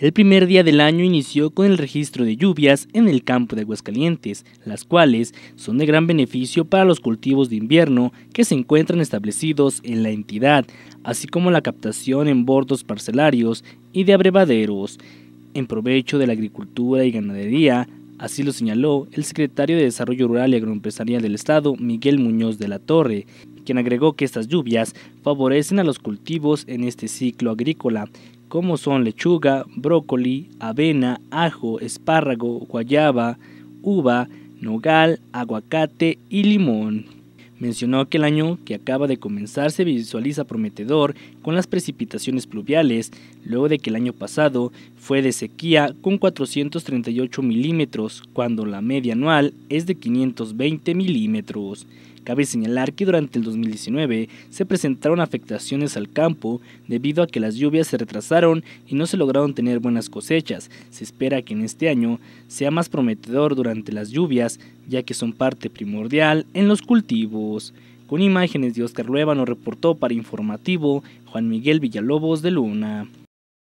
El primer día del año inició con el registro de lluvias en el campo de Aguascalientes, las cuales son de gran beneficio para los cultivos de invierno que se encuentran establecidos en la entidad, así como la captación en bordos parcelarios y de abrevaderos, en provecho de la agricultura y ganadería, así lo señaló el secretario de Desarrollo Rural y Agroempresarial del Estado, Miguel Muñoz de la Torre, quien agregó que estas lluvias favorecen a los cultivos en este ciclo agrícola, como son lechuga, brócoli, avena, ajo, espárrago, guayaba, uva, nogal, aguacate y limón. Mencionó que el año que acaba de comenzar se visualiza prometedor con las precipitaciones pluviales, luego de que el año pasado fue de sequía con 438 milímetros, cuando la media anual es de 520 milímetros. Cabe señalar que durante el 2019 se presentaron afectaciones al campo debido a que las lluvias se retrasaron y no se lograron tener buenas cosechas. Se espera que en este año sea más prometedor durante las lluvias, ya que son parte primordial en los cultivos. Con imágenes de Oscar nos reportó para Informativo Juan Miguel Villalobos de Luna.